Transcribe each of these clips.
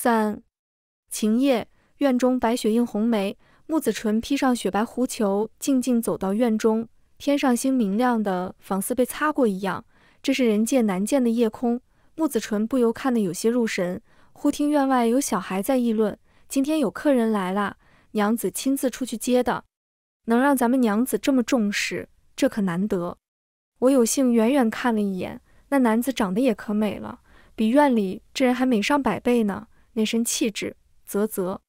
三晴夜，院中白雪映红梅。木子纯披上雪白狐裘，静静走到院中。天上星明亮的，仿似被擦过一样。这是人界难见的夜空。木子纯不由看得有些入神。忽听院外有小孩在议论：“今天有客人来了，娘子亲自出去接的。能让咱们娘子这么重视，这可难得。我有幸远远看了一眼，那男子长得也可美了，比院里这人还美上百倍呢。”那身气质，啧啧。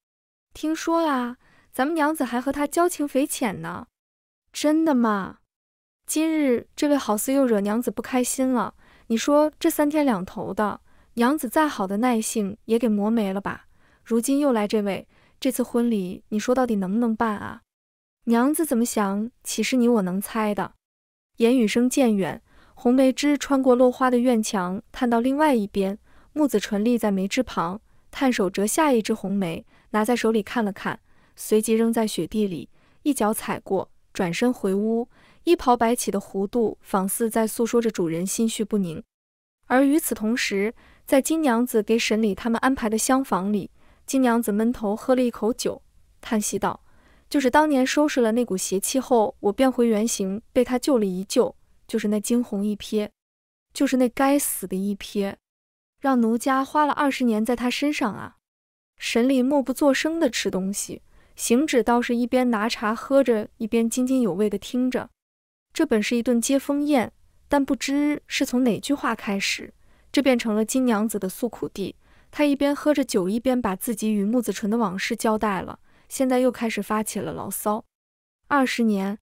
听说啊，咱们娘子还和他交情匪浅呢。真的吗？今日这位好似又惹娘子不开心了。你说这三天两头的，娘子再好的耐性也给磨没了吧？如今又来这位，这次婚礼你说到底能不能办啊？娘子怎么想，岂是你我能猜的？言语声渐远，红梅枝穿过落花的院墙，探到另外一边。木子纯立在梅枝旁。探手折下一只红梅，拿在手里看了看，随即扔在雪地里，一脚踩过，转身回屋，衣袍摆起的弧度，仿似在诉说着主人心绪不宁。而与此同时，在金娘子给沈礼他们安排的厢房里，金娘子闷头喝了一口酒，叹息道：“就是当年收拾了那股邪气后，我变回原形，被他救了一救，就是那惊鸿一瞥，就是那该死的一瞥。”让奴家花了二十年在他身上啊！神力默不作声地吃东西，行止倒是一边拿茶喝着，一边津津有味地听着。这本是一顿接风宴，但不知是从哪句话开始，这变成了金娘子的诉苦地。她一边喝着酒，一边把自己与木子纯的往事交代了，现在又开始发起了牢骚。二十年，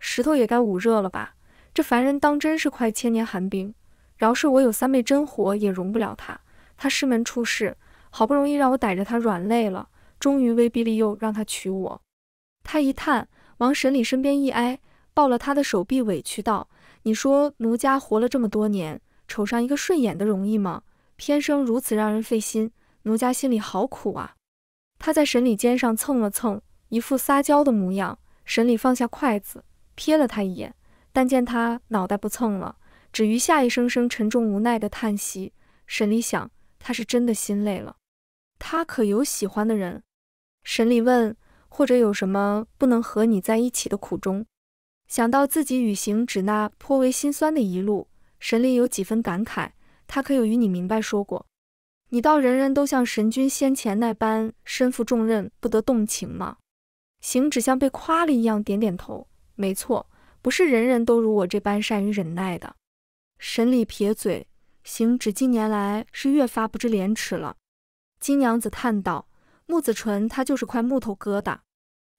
石头也该捂热了吧？这凡人当真是块千年寒冰。饶是我有三昧真火，也容不了他。他师门出事，好不容易让我逮着他软肋了，终于威逼利诱让他娶我。他一叹，往沈礼身边一挨，抱了他的手臂，委屈道：“你说奴家活了这么多年，瞅上一个顺眼的容易吗？偏生如此让人费心，奴家心里好苦啊！”他在沈礼肩上蹭了蹭，一副撒娇的模样。沈礼放下筷子，瞥了他一眼，但见他脑袋不蹭了。止于下一声声沉重无奈的叹息。沈璃想，他是真的心累了。他可有喜欢的人？沈璃问。或者有什么不能和你在一起的苦衷？想到自己与行止那颇为心酸的一路，沈璃有几分感慨。他可有与你明白说过？你道人人都像神君先前那般身负重任不得动情吗？行止像被夸了一样点点头。没错，不是人人都如我这般善于忍耐的。沈礼撇嘴，行止近年来是越发不知廉耻了。金娘子叹道：“木子纯他就是块木头疙瘩，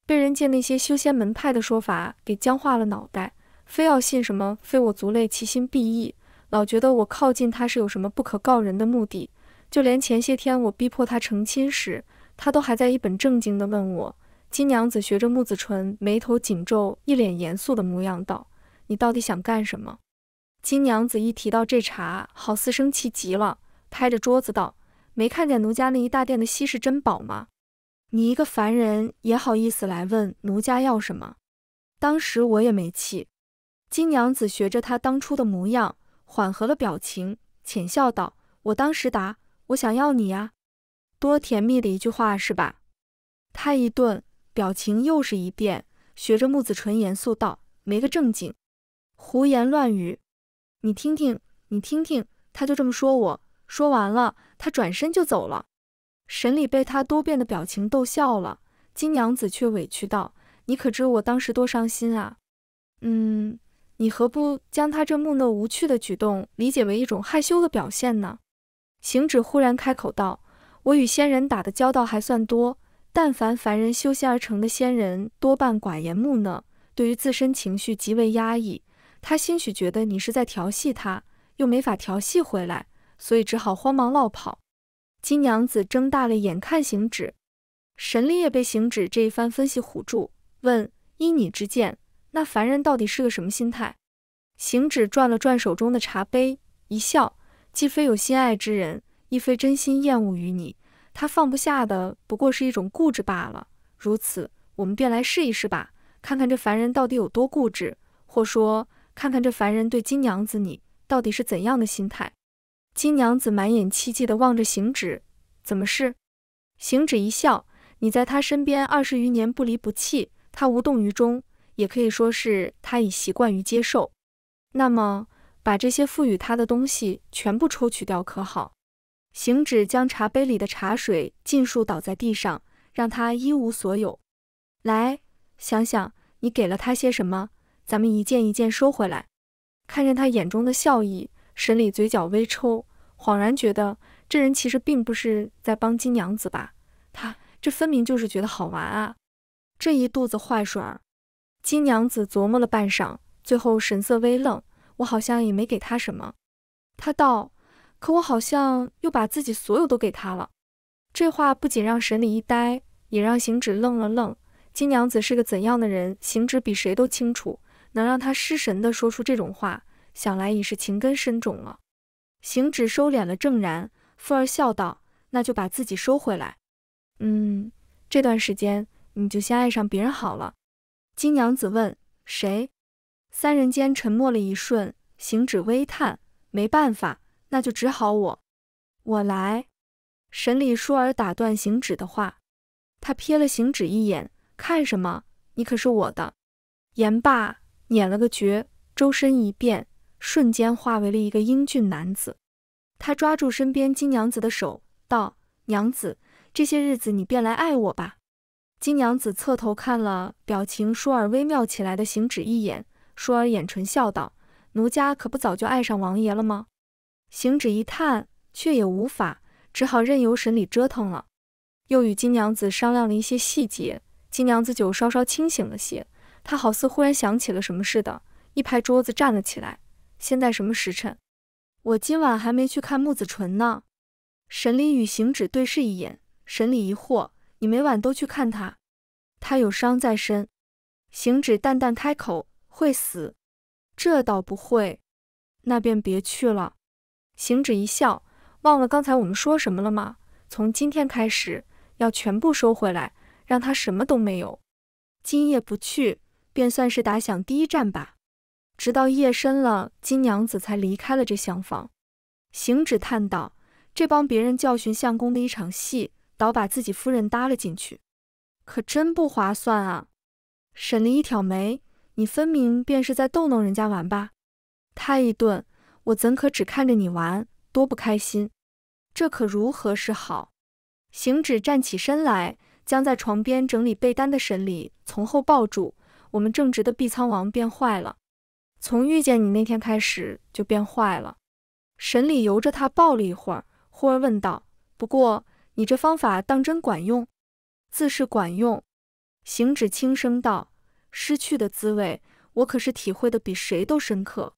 被人借那些修仙门派的说法给僵化了脑袋，非要信什么‘非我族类，其心必异’，老觉得我靠近他是有什么不可告人的目的。就连前些天我逼迫他成亲时，他都还在一本正经地问我。”金娘子学着木子纯眉头紧皱，一脸严肃的模样道：“你到底想干什么？”金娘子一提到这茬，好似生气极了，拍着桌子道：“没看见奴家那一大殿的稀世珍宝吗？你一个凡人也好意思来问奴家要什么？”当时我也没气。金娘子学着她当初的模样，缓和了表情，浅笑道：“我当时答，我想要你呀，多甜蜜的一句话是吧？”她一顿，表情又是一变，学着穆子纯严肃道：“没个正经，胡言乱语。”你听听，你听听，他就这么说。我说完了，他转身就走了。神里被他多变的表情逗笑了，金娘子却委屈道：“你可知我当时多伤心啊？”嗯，你何不将他这木讷无趣的举动理解为一种害羞的表现呢？”行止忽然开口道：“我与仙人打的交道还算多，但凡凡人修仙而成的仙人，多半寡言木讷，对于自身情绪极为压抑。”他兴许觉得你是在调戏他，又没法调戏回来，所以只好慌忙落跑。金娘子睁大了眼，看行止，神力也被行止这一番分析唬住，问：“依你之见，那凡人到底是个什么心态？”行止转了转手中的茶杯，一笑：“既非有心爱之人，亦非真心厌恶于你，他放不下的不过是一种固执罢了。如此，我们便来试一试吧，看看这凡人到底有多固执，或说。”看看这凡人对金娘子，你到底是怎样的心态？金娘子满眼凄寂地望着行止，怎么是？行止一笑，你在他身边二十余年，不离不弃，他无动于衷，也可以说是他已习惯于接受。那么，把这些赋予他的东西全部抽取掉，可好？行止将茶杯里的茶水尽数倒在地上，让他一无所有。来，想想你给了他些什么。咱们一件一件收回来。看见他眼中的笑意，沈里嘴角微抽，恍然觉得这人其实并不是在帮金娘子吧？他这分明就是觉得好玩啊！这一肚子坏水儿。金娘子琢磨了半晌，最后神色微愣：“我好像也没给他什么。”他道：“可我好像又把自己所有都给他了。”这话不仅让沈里一呆，也让行止愣了愣。金娘子是个怎样的人，行止比谁都清楚。能让他失神地说出这种话，想来已是情根深种了。行止收敛了正然，附儿笑道：“那就把自己收回来。”嗯，这段时间你就先爱上别人好了。”金娘子问：“谁？”三人间沉默了一瞬，行止微叹：“没办法，那就只好我……我来。”沈里舒尔打断行止的话，他瞥了行止一眼：“看什么？你可是我的。”言罢。捻了个诀，周身一变，瞬间化为了一个英俊男子。他抓住身边金娘子的手，道：“娘子，这些日子你便来爱我吧。”金娘子侧头看了表情倏尔微妙起来的行止一眼，倏尔掩唇笑道：“奴家可不早就爱上王爷了吗？”行止一叹，却也无法，只好任由神力折腾了。又与金娘子商量了一些细节，金娘子酒稍稍清醒了些。他好似忽然想起了什么似的，一拍桌子站了起来。现在什么时辰？我今晚还没去看木子淳呢。沈里与行止对视一眼，沈里疑惑：“你每晚都去看他？他有伤在身。”行止淡淡开口：“会死？这倒不会。那便别去了。”行止一笑：“忘了刚才我们说什么了吗？从今天开始，要全部收回来，让他什么都没有。今夜不去。”便算是打响第一战吧。直到夜深了，金娘子才离开了这厢房。行止叹道：“这帮别人教训相公的一场戏，倒把自己夫人搭了进去，可真不划算啊！”沈离一挑眉：“你分明便是在逗弄人家玩吧？”他一顿：“我怎可只看着你玩，多不开心？这可如何是好？”行止站起身来，将在床边整理被单的沈璃从后抱住。我们正直的碧苍王变坏了，从遇见你那天开始就变坏了。神里由着他抱了一会儿，忽而问道：“不过你这方法当真管用？”自是管用。行止轻声道：“失去的滋味，我可是体会的比谁都深刻。”